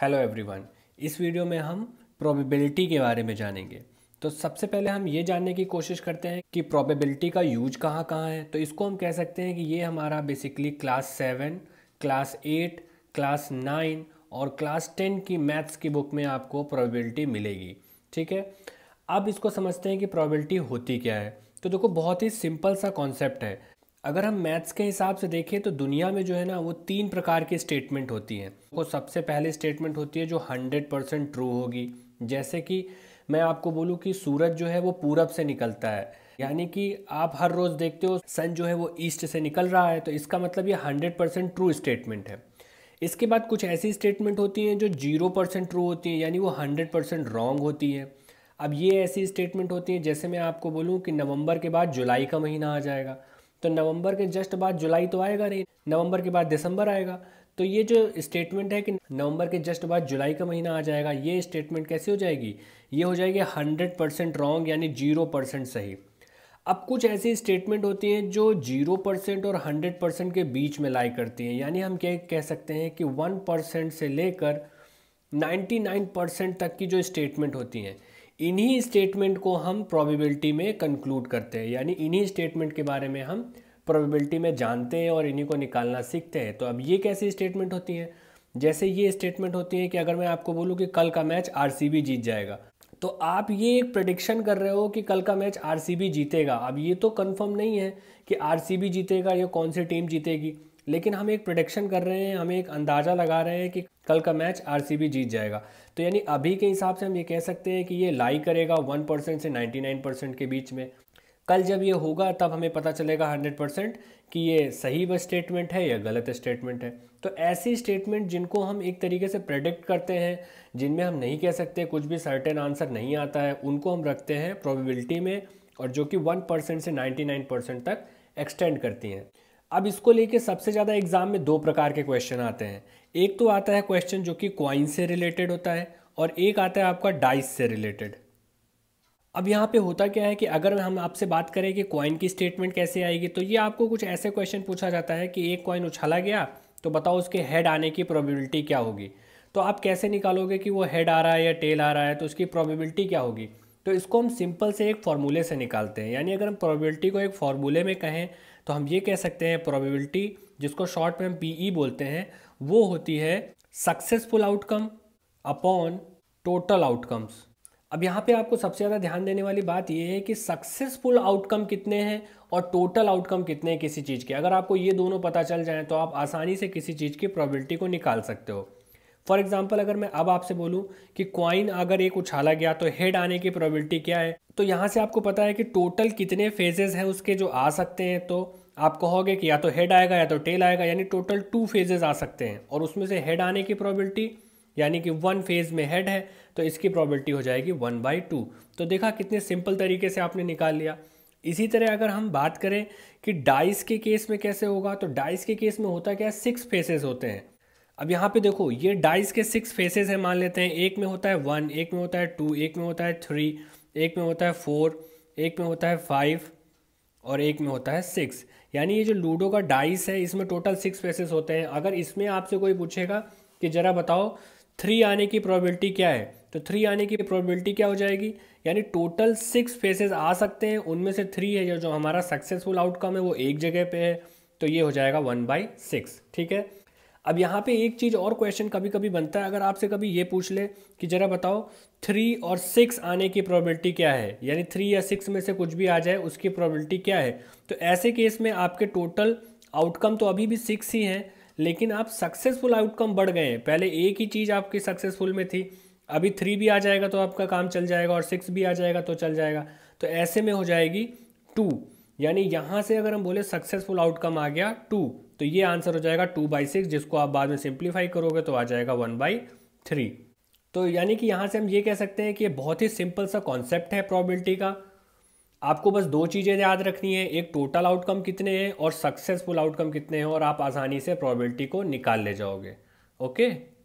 hello everyone इस video में हम प्रोबेबिलिटी के बारे में जानेंगे तो सबसे पहले हम ये जानने की कोशिश करते हैं कि प्रोबेबिलिटी का यूज कहाँ कहाँ है तो इसको हम कह सकते हैं कि ये हमारा basically class seven class eight class nine और क्लास टेन की मैथ्स की बुक में आपको प्रोबेबिलिटी मिलेगी ठीक है अब इसको समझते हैं कि प्रोबेबिलिटी होती क्या है तो देखो बहुत ही सिंपल सा कॉन्सेप्ट है अगर हम मैथ्स के हिसाब से देखें तो दुनिया में जो है ना वो तीन प्रकार की स्टेटमेंट होती हैं वो सबसे पहले स्टेटमेंट होती है जो हंड्रेड परसेंट ट्रू होगी जैसे कि मैं आपको बोलूँ कि सूरज जो है वो पूरब से निकलता है यानी कि आप हर रोज़ देखते हो सन जो है वो ईस्ट से निकल रहा है तो इसका मतलब ये हंड्रेड परसेंट ट्रू स्टेटमेंट है इसके बाद कुछ ऐसी स्टेटमेंट होती हैं जो जीरो परसेंट ट्रू होती हैं यानी वो हंड्रेड परसेंट रॉन्ग होती है अब ये ऐसी स्टेटमेंट होती हैं जैसे मैं आपको बोलूँ कि नवंबर के बाद जुलाई का महीना आ जाएगा तो नवंबर के जस्ट बाद जुलाई तो आएगा नहीं नवंबर के बाद दिसंबर आएगा तो ये जो स्टेटमेंट है कि नवंबर के जस्ट बाद जुलाई का महीना आ जाएगा ये स्टेटमेंट कैसे हो जाएगी ये हो जाएगी हंड्रेड परसेंट रॉन्ग यानी जीरो परसेंट सही अब कुछ ऐसी स्टेटमेंट होती हैं जो जीरो परसेंट और हंड्रेड परसेंट के बीच में लाई करती हैं यानी हम क्या कह सकते हैं कि वन परसेंट से लेकर नाइन्टी नाइन परसेंट तक की जो स्टेटमेंट होती हैं इन्हीं स्टेटमेंट को हम प्रोबेबिलिटी में कंक्लूड करते हैं यानी इन्हीं स्टेटमेंट के बारे में हम प्रोबेबिलिटी में जानते हैं और इन्हीं को निकालना सीखते हैं तो अब ये कैसी स्टेटमेंट होती हैं जैसे ये स्टेटमेंट होती है कि अगर मैं आपको बोलूँ कि कल का मैच आर जीत जाएगा तो आप ये एक प्रडिक्शन कर रहे हो कि कल का मैच आर जीतेगा अब ये तो कन्फर्म नहीं है कि आर जीतेगा या कौन सी टीम जीतेगी लेकिन हम एक प्रोडिक्शन कर रहे हैं हम एक अंदाज़ा लगा रहे हैं कि कल का मैच आर जीत जाएगा तो यानी अभी के हिसाब से हम ये कह सकते हैं कि ये लाई करेगा वन परसेंट से नाइन्टी नाइन परसेंट के बीच में कल जब ये होगा तब हमें पता चलेगा हंड्रेड परसेंट कि ये सही स्टेटमेंट है या गलत स्टेटमेंट है तो ऐसी स्टेटमेंट जिनको हम एक तरीके से प्रेडिक्ट करते हैं जिनमें हम नहीं कह सकते कुछ भी सर्टेन आंसर नहीं आता है उनको हम रखते हैं प्रोबेबिलिटी में और जो कि वन परसेंट से नाइन्टी नाइन परसेंट तक एक्सटेंड करती हैं अब इसको लेके सबसे ज़्यादा एग्जाम में दो प्रकार के क्वेश्चन आते हैं एक तो आता है क्वेश्चन जो कि क्वाइन से रिलेटेड होता है और एक आता है आपका डाइस से रिलेटेड अब यहाँ पे होता क्या है कि अगर हम आपसे बात करें कि क्वाइन की स्टेटमेंट कैसे आएगी तो ये आपको कुछ ऐसे क्वेश्चन पूछा जाता है कि एक क्वाइन उछाला गया तो बताओ उसके हेड आने की प्रोबेबिलिटी क्या होगी तो आप कैसे निकालोगे कि वो हेड आ रहा है या टेल आ रहा है तो उसकी प्रोबेबिलिटी क्या होगी तो इसको हम सिंपल से एक फार्मूले से निकालते हैं यानी अगर हम प्रोबेबिलिटी को एक फार्मूले में कहें तो हम ये कह सकते हैं प्रोबेबिलिटी जिसको शॉर्ट में हम पी e बोलते हैं वो होती है successful outcome upon total outcomes अब यहाँ पे आपको सबसे ज़्यादा ध्यान देने वाली बात यह है कि सक्सेसफुल आउटकम कितने हैं और टोटल आउटकम कितने हैं किसी चीज़ के अगर आपको ये दोनों पता चल जाएं तो आप आसानी से किसी चीज़ की प्रोबेबिलिटी को निकाल सकते हो फॉर एग्जाम्पल अगर मैं अब आपसे बोलूँ कि क्वाइन अगर एक उछाला गया तो हेड आने की प्रोबेबिलिटी क्या है तो यहाँ से आपको पता है कि टोटल कितने फेजेज हैं उसके जो आ सकते हैं तो आप कहोगे कि या तो हेड आएगा या तो टेल आएगा यानी टोटल टू फेजेज आ सकते हैं और उसमें से हेड आने की प्रॉबिलिटी यानी कि वन फेज में हेड है तो इसकी प्रॉबिलिटी हो जाएगी वन बाई टू तो देखा कितने सिंपल तरीके से आपने निकाल लिया इसी तरह अगर हम बात करें कि डाइस के केस में कैसे होगा तो डाइस के केस में होता क्या है सिक्स फेसेस होते हैं अब यहाँ पे देखो ये डाइस के सिक्स फेसेस हैं मान लेते हैं एक में होता है वन एक में होता है टू एक में होता है थ्री एक में होता है फोर एक में होता है फाइव और एक में होता है सिक्स यानी ये जो लूडो का डाइस है इसमें टोटल सिक्स फेसेस होते हैं अगर इसमें आपसे कोई पूछेगा कि ज़रा बताओ थ्री आने की प्रॉबिलिटी क्या है तो थ्री आने की प्रॉबिलिटी क्या हो जाएगी यानी टोटल सिक्स फेसेस आ सकते हैं उनमें से थ्री है जो हमारा सक्सेसफुल आउटकम है वो एक जगह पे है तो ये हो जाएगा वन बाई सिक्स ठीक है अब यहाँ पे एक चीज़ और क्वेश्चन कभी कभी बनता है अगर आपसे कभी ये पूछ ले कि जरा बताओ थ्री और सिक्स आने की प्रोबेबिलिटी क्या है यानी थ्री या सिक्स में से कुछ भी आ जाए उसकी प्रोबेबिलिटी क्या है तो ऐसे केस में आपके टोटल आउटकम तो अभी भी सिक्स ही हैं लेकिन आप सक्सेसफुल आउटकम बढ़ गए हैं पहले एक ही चीज़ आपकी सक्सेसफुल में थी अभी थ्री भी आ जाएगा तो आपका काम चल जाएगा और सिक्स भी आ जाएगा तो चल जाएगा तो ऐसे में हो जाएगी टू यानी यहाँ से अगर हम बोले सक्सेसफुल आउटकम आ गया टू तो ये आंसर हो जाएगा टू बाई सिक्स जिसको आप बाद में सिंप्लीफाई करोगे तो आ जाएगा वन बाई थ्री तो यानी कि यहाँ से हम ये कह सकते हैं कि ये बहुत ही सिंपल सा कॉन्सेप्ट है प्रॉबिलिटी का आपको बस दो चीज़ें याद रखनी है एक टोटल आउटकम कितने हैं और सक्सेसफुल आउटकम कितने हैं और आप आसानी से प्रॉबिलिटी को निकाल ले जाओगे ओके